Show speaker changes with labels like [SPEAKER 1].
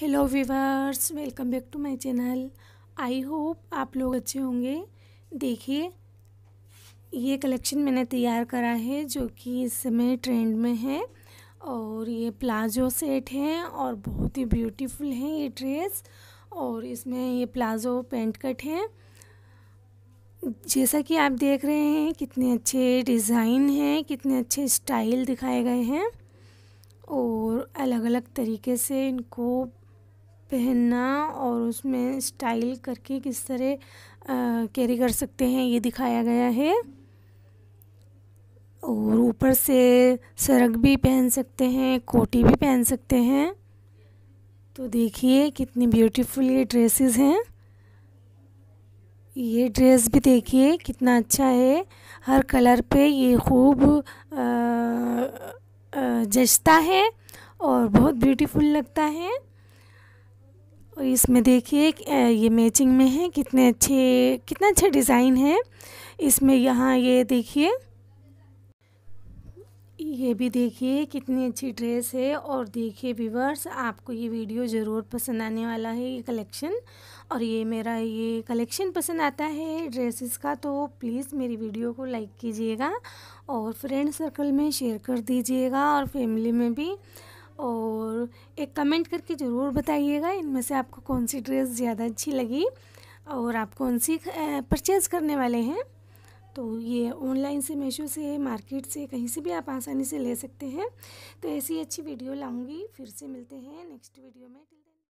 [SPEAKER 1] hello viewers welcome back to my channel I hope आप लोग अच्छे होंगे देखिए ये कलेक्शन मैंने तैयार करा है जो कि इस समय ट्रेंड में है और ये प्लाजो सेट है और बहुत ही ब्यूटीफुल है ये ड्रेस और इसमें ये प्लाजो पेंट कट है जैसा कि आप देख रहे हैं कितने अच्छे डिज़ाइन हैं कितने अच्छे स्टाइल दिखाए गए हैं और अलग अलग तरीके से इनको पहनना और उसमें स्टाइल करके किस तरह कैरी कर सकते हैं ये दिखाया गया है और ऊपर से सरक भी पहन सकते हैं कोटी भी पहन सकते हैं तो देखिए कितनी ब्यूटीफुल ये ड्रेसेस हैं ये ड्रेस भी देखिए कितना अच्छा है हर कलर पे ये खूब जचता है और बहुत ब्यूटीफुल लगता है और इसमें देखिए ये मैचिंग में है कितने अच्छे कितना अच्छा डिज़ाइन है इसमें यहाँ ये देखिए ये भी देखिए कितनी अच्छी ड्रेस है और देखिए व्यूवर्स आपको ये वीडियो ज़रूर पसंद आने वाला है ये कलेक्शन और ये मेरा ये कलेक्शन पसंद आता है ड्रेसेस का तो प्लीज़ मेरी वीडियो को लाइक कीजिएगा और फ्रेंड सर्कल में शेयर कर दीजिएगा और फैमिली में भी और एक कमेंट करके ज़रूर बताइएगा इनमें से आपको कौन सी ड्रेस ज़्यादा अच्छी लगी और आप कौन सी परचेज़ करने वाले हैं तो ये ऑनलाइन से मीशो से मार्केट से कहीं से भी आप आसानी से ले सकते हैं तो ऐसी अच्छी वीडियो लाऊंगी फिर से मिलते हैं नेक्स्ट वीडियो में